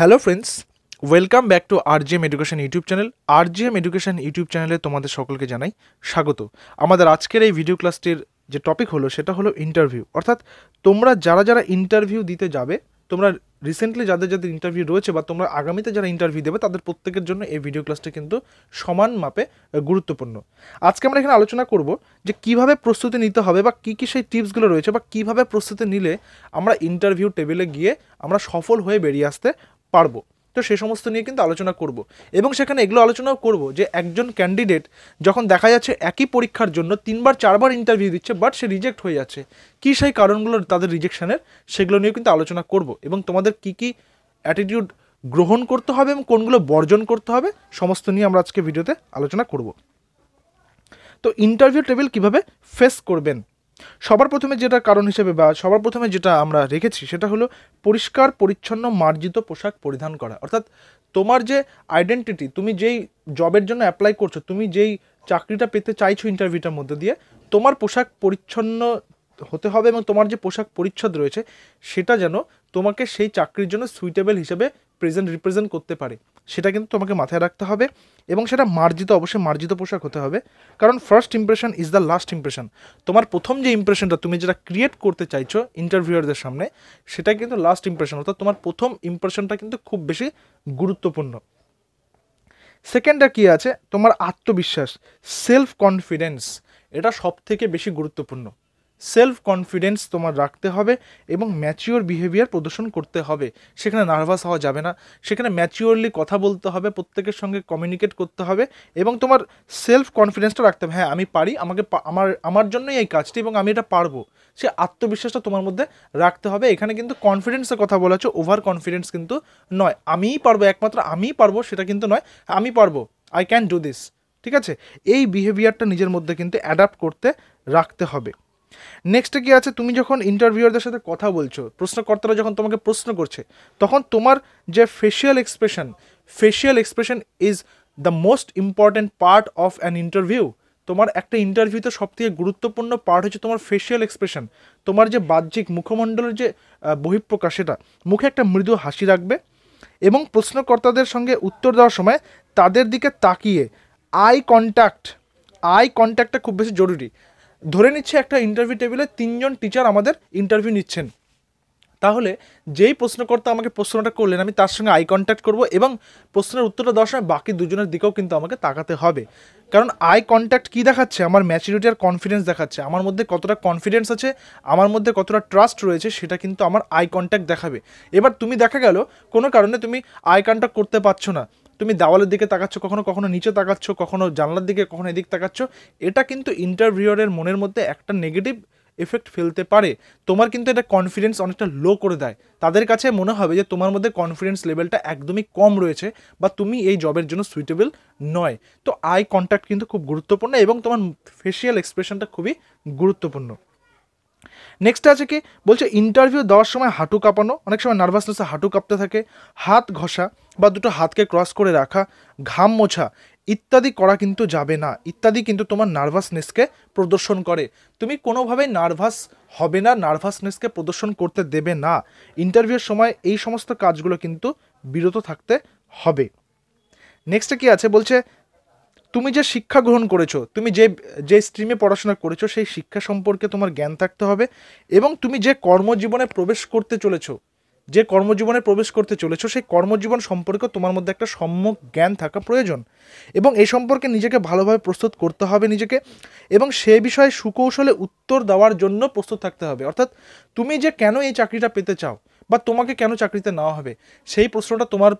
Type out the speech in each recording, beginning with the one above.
hello friends welcome back to R G M education YouTube channel R G M education YouTube চ্যানেলে তোমাদের সকলকে জানাই স্বাগত আমাদের আজকের এই ভিডিও ক্লাসটির যে টপিক হলো সেটা হলো ইন্টারভিউ অর্থাৎ তোমরা যারা যারা ইন্টারভিউ দিতে যাবে তোমরা রিসেন্টলি যাদের যাদের ইন্টারভিউ রয়েছে বা তোমরা আগামীতে যারা ইন্টারভিউ দেবে তাদের প্রত্যেকের জন্য এই ভিডিও ক্লাসটা কিন্তু সমান মাপে গুরুত্বপূর্ণ আজকে আমরা এখানে আলোচনা করব যে কিভাবে প্রস্তুতি নিতে হবে বা কী কী সেই টিপসগুলো রয়েছে বা কিভাবে প্রস্তুতি নিলে আমরা ইন্টারভিউ টেবিলে গিয়ে আমরা সফল হয়ে বেরিয়ে আসতে পারবো তো সে সমস্ত নিয়ে কিন্তু আলোচনা করব এবং সেখানে এগুলো আলোচনাও করব যে একজন ক্যান্ডিডেট যখন দেখা যাচ্ছে একই পরীক্ষার জন্য তিনবার চারবার ইন্টারভিউ দিচ্ছে বাট সে রিজেক্ট হয়ে যাচ্ছে কী সেই কারণগুলো তাদের রিজেকশানের সেগুলো নিয়েও কিন্তু আলোচনা করব এবং তোমাদের কি কি অ্যাটিটিউড গ্রহণ করতে হবে এবং কোনগুলো বর্জন করতে হবে সমস্ত নিয়ে আমরা আজকে ভিডিওতে আলোচনা করব তো ইন্টারভিউ টেবিল কিভাবে ফেস করবেন সবার প্রথমে যেটা কারণ হিসেবে বা সবার প্রথমে যেটা আমরা রেখেছি সেটা হলো পরিষ্কার পরিচ্ছন্ন মার্জিত পোশাক পরিধান করা অর্থাৎ তোমার যে আইডেন্টিটি তুমি যেই জবের জন্য অ্যাপ্লাই করছো তুমি যেই চাকরিটা পেতে চাইছো ইন্টারভিউটার মধ্যে দিয়ে তোমার পোশাক পরিচ্ছন্ন হতে হবে এবং তোমার যে পোশাক পরিচ্ছদ রয়েছে সেটা যেন তোমাকে সেই চাকরির জন্য সুইটেবল হিসেবে প্রেজেন্ট রিপ্রেজেন্ট করতে পারে সেটা কিন্তু তোমাকে মাথায় রাখতে হবে এবং সেটা মার্জিত অবশ্যই মার্জিত পোশাক হতে হবে কারণ first impression is the last impression তোমার প্রথম যে ইম্প্রেশনটা তুমি যেটা ক্রিয়েট করতে চাইছো ইন্টারভিউয়ারদের সামনে সেটা কিন্তু লাস্ট ইম্প্রেশন অর্থাৎ তোমার প্রথম ইম্প্রেশনটা কিন্তু খুব বেশি গুরুত্বপূর্ণ সেকেন্ডটা কী আছে তোমার আত্মবিশ্বাস সেলফ কনফিডেন্স এটা সব থেকে বেশি গুরুত্বপূর্ণ সেলফ কনফিডেন্স তোমার রাখতে হবে এবং ম্যাচিওর বিহেভিয়ার প্রদর্শন করতে হবে সেখানে নার্ভাস হওয়া যাবে না সেখানে ম্যাচিওরলি কথা বলতে হবে প্রত্যেকের সঙ্গে কমিউনিকেট করতে হবে এবং তোমার সেলফ কনফিডেন্সটা রাখতে হবে হ্যাঁ আমি পারি আমাকে আমার আমার জন্যই এই কাজটি এবং আমি এটা পারবো সে আত্মবিশ্বাসটা তোমার মধ্যে রাখতে হবে এখানে কিন্তু কনফিডেন্সের কথা বলা হচ্ছে ওভার কনফিডেন্স কিন্তু নয় আমিই পারবো একমাত্র আমিই পারবো সেটা কিন্তু নয় আমি পারবো আই ক্যান ডু দিস ঠিক আছে এই বিহেভিয়ারটা নিজের মধ্যে কিন্তু অ্যাডাপ্ট করতে রাখতে হবে নেক্সটে কী আছে তুমি যখন ইন্টারভিউয়ারদের সাথে কথা বলছো প্রশ্নকর্তারা যখন তোমাকে প্রশ্ন করছে তখন তোমার যে facial expression facial expression is the most important part of an interview তোমার একটা ইন্টারভিউতে সবথেকে গুরুত্বপূর্ণ পার্ট হচ্ছে তোমার ফেশিয়াল এক্সপ্রেশন তোমার যে বাহ্যিক মুখমণ্ডলের যে বহিঃপ্রকাশ সেটা মুখে একটা মৃদু হাসি রাখবে এবং প্রশ্নকর্তাদের সঙ্গে উত্তর দেওয়ার সময় তাদের দিকে তাকিয়ে আই কন্ট্যাক্ট আই কন্ট্যাক্টটা খুব বেশি জরুরি ধরে নিচ্ছে একটা ইন্টারভিউ টেবিলে তিনজন টিচার আমাদের ইন্টারভিউ নিচ্ছেন তাহলে যেই প্রশ্নকর্তা আমাকে প্রশ্নটা করলেন আমি তার সঙ্গে আই কন্ট্যাক্ট করব এবং প্রশ্নের উত্তরটা দেওয়ার সময় বাকি দুজনের দিকেও কিন্তু আমাকে তাকাতে হবে কারণ আই কন্ট্যাক্ট কী দেখাচ্ছে আমার ম্যাচুরিটি আর কনফিডেন্স দেখাচ্ছে আমার মধ্যে কতটা কনফিডেন্স আছে আমার মধ্যে কতটা ট্রাস্ট রয়েছে সেটা কিন্তু আমার আই কন্ট্যাক্ট দেখাবে এবার তুমি দেখা গেল কোনো কারণে তুমি আই কন্ট্যাক্ট করতে পারছো না তুমি দেওয়ালের দিকে তাকাচ্ছ কখনো কখনো নিচে তাকাচ্ছ কখনো জানলার দিকে কখনো এদিক তাকাচ্ছ এটা কিন্তু ইন্টারভিউয়ারের মনের মধ্যে একটা নেগেটিভ এফেক্ট ফেলতে পারে তোমার কিন্তু এটা কনফিডেন্স অনেকটা লো করে দেয় তাদের কাছে মনে হবে যে তোমার মধ্যে কনফিডেন্স লেভেলটা একদমই কম রয়েছে বা তুমি এই জবের জন্য সুইটেবল নয় তো আই কন্ট্যাক্ট কিন্তু খুব গুরুত্বপূর্ণ এবং তোমার ফেসিয়াল এক্সপ্রেশনটা খুবই গুরুত্বপূর্ণ নেক্সট আছে কি বলছে ইন্টারভিউ দেওয়ার সময় হাঁটু কাঁপানো অনেক সময় নার্ভাসনেসে হাঁটু কাঁপতে থাকে হাত ঘষা বা দুটো হাতকে ক্রস করে রাখা ঘাম মোছা ইত্যাদি করা কিন্তু যাবে না ইত্যাদি কিন্তু তোমার নার্ভাসনেসকে প্রদর্শন করে তুমি কোনোভাবেই নার্ভাস হবে না নার্ভাসনেসকে প্রদর্শন করতে দেবে না ইন্টারভিউর সময় এই সমস্ত কাজগুলো কিন্তু বিরত থাকতে হবে নেক্সটে কি আছে বলছে তুমি যে শিক্ষা গ্রহণ করেছো তুমি যে যে স্ট্রিমে পড়াশোনা করেছো সেই শিক্ষা সম্পর্কে তোমার জ্ঞান থাকতে হবে এবং তুমি যে কর্মজীবনে প্রবেশ করতে চলেছো যে কর্মজীবনে প্রবেশ করতে চলেছ সেই কর্মজীবন সম্পর্কে তোমার মধ্যে একটা সম্যক জ্ঞান থাকা প্রয়োজন এবং এই সম্পর্কে নিজেকে ভালোভাবে প্রস্তুত করতে হবে নিজেকে এবং সে বিষয়ে সুকৌশলে উত্তর দেওয়ার জন্য প্রস্তুত থাকতে হবে অর্থাৎ তুমি যে কেন এই চাকরিটা পেতে চাও বা তোমাকে কেন চাকরিতে নেওয়া হবে সেই প্রশ্নটা তোমার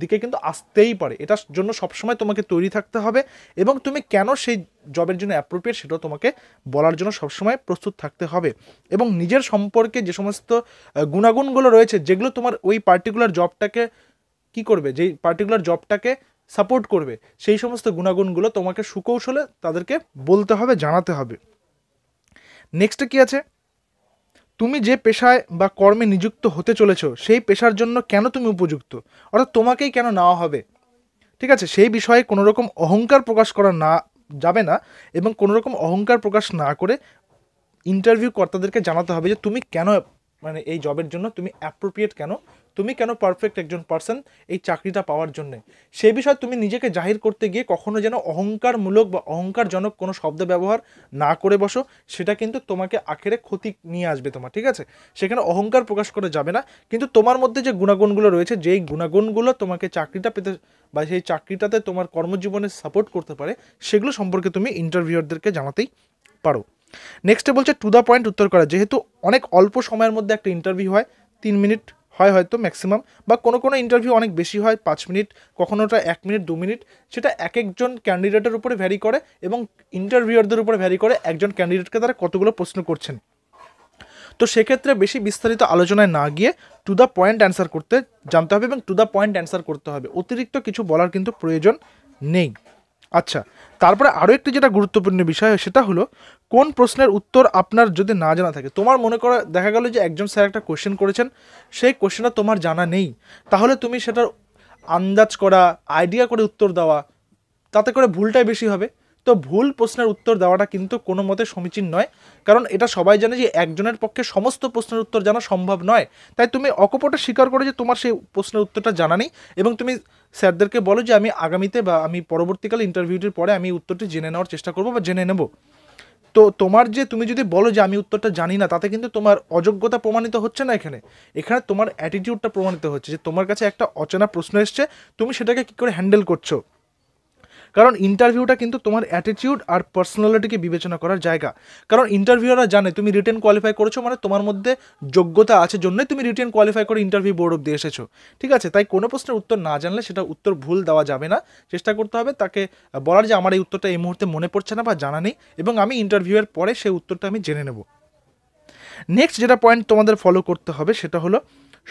দিকে কিন্তু আসতেই পারে এটার জন্য সবসময় তোমাকে তৈরি থাকতে হবে এবং তুমি কেন সেই জবের জন্য অ্যাপ্রোপ্রিয়েট সেটাও তোমাকে বলার জন্য সবসময় প্রস্তুত থাকতে হবে এবং নিজের সম্পর্কে যে সমস্ত গুণাগুণগুলো রয়েছে যেগুলো তোমার ওই পার্টিকুলার জবটাকে কি করবে যেই পার্টিকুলার জবটাকে সাপোর্ট করবে সেই সমস্ত গুণাগুণগুলো তোমাকে সুকৌশলে তাদেরকে বলতে হবে জানাতে হবে নেক্সটে কি আছে তুমি যে পেশায় বা কর্মে নিযুক্ত হতে চলেছ সেই পেশার জন্য কেন তুমি উপযুক্ত অর্থাৎ তোমাকেই কেন নেওয়া হবে ঠিক আছে সেই বিষয়ে কোনো রকম অহংকার প্রকাশ করা না যাবে না এবং কোনো রকম অহংকার প্রকাশ না করে ইন্টারভিউ কর্তাদেরকে জানাতে হবে যে তুমি কেন মানে এই জবের জন্য তুমি অ্যাপ্রোপ্রিয়েট কেন তুমি কেন পারফেক্ট একজন পার্সন এই চাকরিটা পাওয়ার জন্য সেই বিষয়ে তুমি নিজেকে জাহির করতে গিয়ে কখনো যেন অহংকারমূলক বা অহংকারজনক কোনো শব্দ ব্যবহার না করে বসো সেটা কিন্তু তোমাকে আখেরে ক্ষতি নিয়ে আসবে তোমার ঠিক আছে সেখানে অহংকার প্রকাশ করা যাবে না কিন্তু তোমার মধ্যে যে গুণাগুণগুলো রয়েছে যেই গুণাগুণগুলো তোমাকে চাকরিটা পেতে বা সেই চাকরিটাতে তোমার কর্মজীবনে সাপোর্ট করতে পারে সেগুলো সম্পর্কে তুমি ইন্টারভিউরদেরকে জানাতেই পারো নেক্সটে বলছে টু দ্য পয়েন্ট উত্তর করা যেহেতু অনেক অল্প সময়ের মধ্যে একটা ইন্টারভিউ হয় তিন মিনিট হয় হয়তো ম্যাক্সিমাম বা কোনো কোনো ইন্টারভিউ অনেক বেশি হয় পাঁচ মিনিট কখনোটা এক মিনিট দু মিনিট সেটা এক একজন ক্যান্ডিডেটের উপরে ভ্যারি করে এবং ইন্টারভিউয়ারদের উপরে ভ্যারি করে একজন ক্যান্ডিডেটকে তারা কতগুলো প্রশ্ন করছেন তো সেক্ষেত্রে বেশি বিস্তারিত আলোচনায় না গিয়ে টু দ্য পয়েন্ট অ্যান্সার করতে জানতে হবে এবং টু দ্য পয়েন্ট অ্যান্সার করতে হবে অতিরিক্ত কিছু বলার কিন্তু প্রয়োজন নেই আচ্ছা তারপরে আরও একটি যেটা গুরুত্বপূর্ণ বিষয় সেটা হলো কোন প্রশ্নের উত্তর আপনার যদি না জানা থাকে তোমার মনে করা দেখা গেলো যে একজন স্যার একটা কোশ্চেন করেছেন সেই কোয়েশ্চেনটা তোমার জানা নেই তাহলে তুমি সেটার আন্দাজ করা আইডিয়া করে উত্তর দেওয়া তাতে করে ভুলটাই বেশি হবে তো ভুল প্রশ্নের উত্তর দেওয়াটা কিন্তু কোনো মতে সমীচীন নয় কারণ এটা সবাই জানে যে একজনের পক্ষে সমস্ত প্রশ্নের উত্তর জানা সম্ভব নয় তাই তুমি অকপটে স্বীকার করে যে তোমার সেই প্রশ্নের উত্তরটা জানা নেই এবং তুমি স্যারদেরকে বলো যে আমি আগামীতে বা আমি পরবর্তীকালে ইন্টারভিউটির পরে আমি উত্তরটি জেনে নেওয়ার চেষ্টা করবো বা জেনে নেব তো তোমার যে তুমি যদি বলো যে আমি উত্তরটা জানি না তাতে কিন্তু তোমার অযোগ্যতা প্রমাণিত হচ্ছে না এখানে এখানে তোমার অ্যাটিটিউডটা প্রমাণিত হচ্ছে যে তোমার কাছে একটা অচেনা প্রশ্ন এসছে তুমি সেটাকে কী করে হ্যান্ডেল করছো কারণ ইন্টারভিউটা কিন্তু তোমার অ্যাটিটিউড আর পার্সোনালিটিকে বিবেচনা করার জায়গা কারণ ইন্টারভিউরা জানে তুমি রিটেন কোয়ালিফাই করেছো মানে তোমার মধ্যে যোগ্যতা আছে জন্যই তুমি রিটেন কোয়ালিফাই করে ইন্টারভিউ বোর্ড অব্দি এসেছো ঠিক আছে তাই কোনো প্রশ্নের উত্তর না জানলে সেটা উত্তর ভুল দেওয়া যাবে না চেষ্টা করতে হবে তাকে বলার যে আমার এই উত্তরটা এই মুহূর্তে মনে পড়ছে না বা জানা নেই এবং আমি ইন্টারভিউয়ের পরে সেই উত্তরটা আমি জেনে নেব নেক্সট যেটা পয়েন্ট তোমাদের ফলো করতে হবে সেটা হলো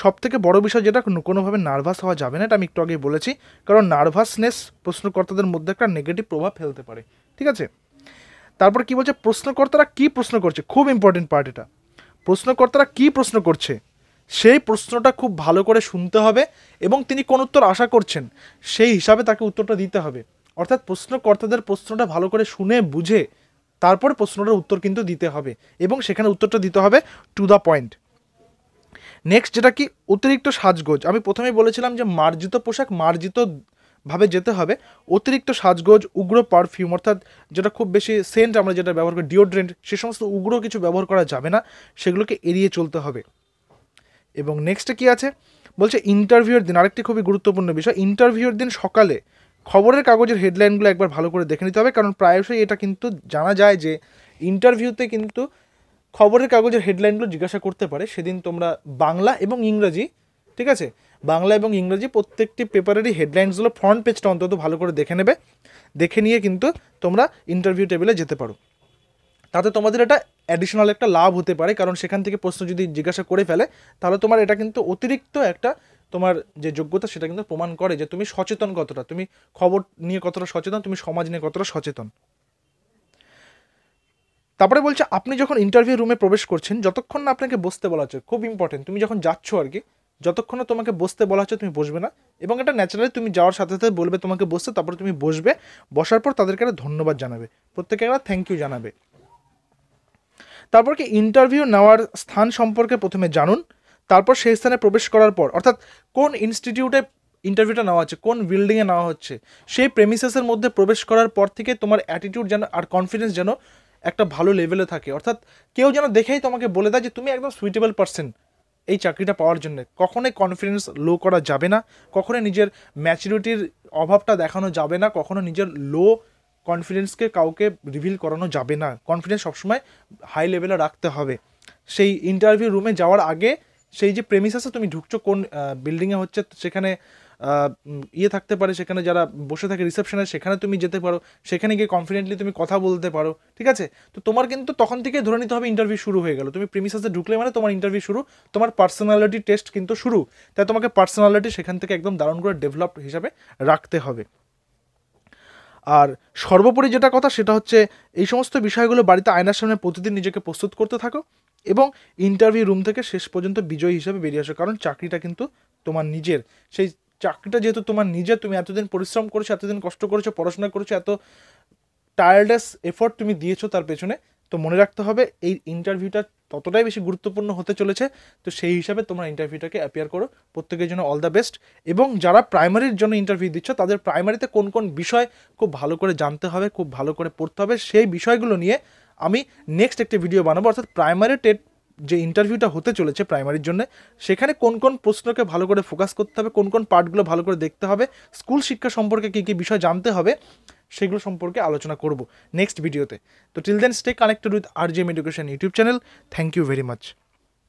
সব থেকে বড় বিষয় যেটা কোনোভাবে নার্ভাস হওয়া যাবে না এটা আমি একটু আগেই বলেছি কারণ নার্ভাসনেস প্রশ্নকর্তাদের মধ্যে একটা নেগেটিভ প্রভাব ফেলতে পারে ঠিক আছে তারপর কি বলছে প্রশ্নকর্তারা কি প্রশ্ন করছে খুব ইম্পর্টেন্ট পার্ট এটা প্রশ্নকর্তারা কি প্রশ্ন করছে সেই প্রশ্নটা খুব ভালো করে শুনতে হবে এবং তিনি কোন উত্তর আশা করছেন সেই হিসাবে তাকে উত্তরটা দিতে হবে অর্থাৎ প্রশ্নকর্তাদের প্রশ্নটা ভালো করে শুনে বুঝে তারপর প্রশ্নটার উত্তর কিন্তু দিতে হবে এবং সেখানে উত্তরটা দিতে হবে টু দ্য পয়েন্ট নেক্সট যেটা কি অতিরিক্ত সাজগোজ আমি প্রথমেই বলেছিলাম যে মার্জিত পোশাক মার্জিত ভাবে যেতে হবে অতিরিক্ত সাজগোজ উগ্র পারফিউম অর্থাৎ যেটা খুব বেশি সেন্ট আমরা যেটা ব্যবহার করি ডিওড্রেন্ট সে সমস্ত উগ্র কিছু ব্যবহার করা যাবে না সেগুলোকে এড়িয়ে চলতে হবে এবং নেক্সটে কি আছে বলছে ইন্টারভিউর দিন আরেকটি খুবই গুরুত্বপূর্ণ বিষয় ইন্টারভিউয়ের দিন সকালে খবরের কাগজের হেডলাইনগুলো একবার ভালো করে দেখে নিতে হবে কারণ প্রায়শই এটা কিন্তু জানা যায় যে ইন্টারভিউতে কিন্তু খবরের কাগজের হেডলাইনগুলো জিজ্ঞাসা করতে পারে সেদিন তোমরা বাংলা এবং ইংরাজি ঠিক আছে বাংলা এবং ইংরাজি প্রত্যেকটি পেপারেরই হেডলাইনসগুলো ফ্রন্ট পেজটা অন্তত ভালো করে দেখে নেবে দেখে নিয়ে কিন্তু তোমরা ইন্টারভিউ টেবিলে যেতে পারো তাতে তোমাদের এটা অ্যাডিশনাল একটা লাভ হতে পারে কারণ সেখান থেকে প্রশ্ন যদি জিজ্ঞাসা করে ফেলে তাহলে তোমার এটা কিন্তু অতিরিক্ত একটা তোমার যে যোগ্যতা সেটা কিন্তু প্রমাণ করে যে তুমি সচেতন কতটা তুমি খবর নিয়ে কতটা সচেতন তুমি সমাজ নিয়ে কতটা সচেতন তারপরে বলছে আপনি যখন ইন্টারভিউ রুমে প্রবেশ করছেন যতক্ষণ না আপনাকে বসতে বলা হচ্ছে খুব ইম্পর্টেন্ট তুমি যখন যাচ্ছ আর কি যতক্ষণ না তোমাকে বসতে বলা হচ্ছে তুমি বসবে না এবং এটা ন্যাচারালি তুমি যাওয়ার সাথে সাথে বলবে তোমাকে বসতে তারপরে তুমি বসবে বসার পর তাদেরকে একটা ধন্যবাদ জানাবে প্রত্যেকে একটা থ্যাংক ইউ জানাবে তারপর কি ইন্টারভিউ নেওয়ার স্থান সম্পর্কে প্রথমে জানুন তারপর সেই স্থানে প্রবেশ করার পর অর্থাৎ কোন ইনস্টিটিউটে ইন্টারভিউটা নেওয়া হচ্ছে কোন বিল্ডিংয়ে নেওয়া হচ্ছে সেই প্রেমিসেসের মধ্যে প্রবেশ করার পর থেকে তোমার অ্যাটিটিউড যেন আর কনফিডেন্স যেন একটা ভালো লেভেলে থাকে অর্থাৎ কেউ যেন দেখেই তোমাকে বলে দেয় যে তুমি একদম সুইটেবল পার্সন এই চাকরিটা পাওয়ার জন্য কখনোই কনফিডেন্স লো করা যাবে না কখনোই নিজের ম্যাচুরিটির অভাবটা দেখানো যাবে না কখনো নিজের লো কনফিডেন্সকে কাউকে রিভিল করানো যাবে না কনফিডেন্স সবসময় হাই লেভেলে রাখতে হবে সেই ইন্টারভিউ রুমে যাওয়ার আগে সেই যে আছে তুমি ঢুকছো কোন বিল্ডিংয়ে হচ্ছে সেখানে ইয়ে থাকতে পারে সেখানে যারা বসে থাকে রিসেপশনে সেখানে তুমি যেতে পারো সেখানে গিয়ে কনফিডেন্টলি তুমি কথা বলতে পারো ঠিক আছে তো তোমার কিন্তু তখন থেকে ধরে নিতে হবে ইন্টারভিউ শুরু হয়ে গেল তুমি প্রিমিসাসে ঢুকলে মানে তোমার ইন্টারভিউ শুরু তোমার পার্সোনালিটি টেস্ট কিন্তু শুরু তাই তোমাকে পার্সোনালিটি সেখান থেকে একদম দারুণ করে ডেভেলপ হিসাবে রাখতে হবে আর সর্বোপরি যেটা কথা সেটা হচ্ছে এই সমস্ত বিষয়গুলো বাড়িতে আয়নার সামনে প্রতিদিন নিজেকে প্রস্তুত করতে থাকো এবং ইন্টারভিউ রুম থেকে শেষ পর্যন্ত বিজয়ী হিসেবে বেরিয়ে আসো কারণ চাকরিটা কিন্তু তোমার নিজের সেই চাকরিটা যেহেতু তোমার নিজে তুমি এতদিন পরিশ্রম করেছো এতদিন কষ্ট করেছো পড়াশোনা করেছো এত টায়ারলেস এফোর্ট তুমি দিয়েছো তার পেছনে তো মনে রাখতে হবে এই ইন্টারভিউটা ততটাই বেশি গুরুত্বপূর্ণ হতে চলেছে তো সেই হিসাবে তোমরা ইন্টারভিউটাকে অ্যাপিয়ার করো প্রত্যেকের জন্য অল দ্য বেস্ট এবং যারা প্রাইমারির জন্য ইন্টারভিউ দিচ্ছ তাদের প্রাইমারিতে কোন কোন বিষয় খুব ভালো করে জানতে হবে খুব ভালো করে পড়তে হবে সেই বিষয়গুলো নিয়ে আমি নেক্সট একটি ভিডিও বানাবো অর্থাৎ প্রাইমারি টেট যে ইন্টারভিউটা হতে চলেছে প্রাইমারির জন্য সেখানে কোন কোন প্রশ্নকে ভালো করে ফোকাস করতে হবে কোন কোন পার্টগুলো ভালো করে দেখতে হবে স্কুল শিক্ষা সম্পর্কে কী কী বিষয় জানতে হবে সেগুলো সম্পর্কে আলোচনা করব নেক্সট ভিডিওতে তো till then stay connected with R GM education YouTube channel thank you very much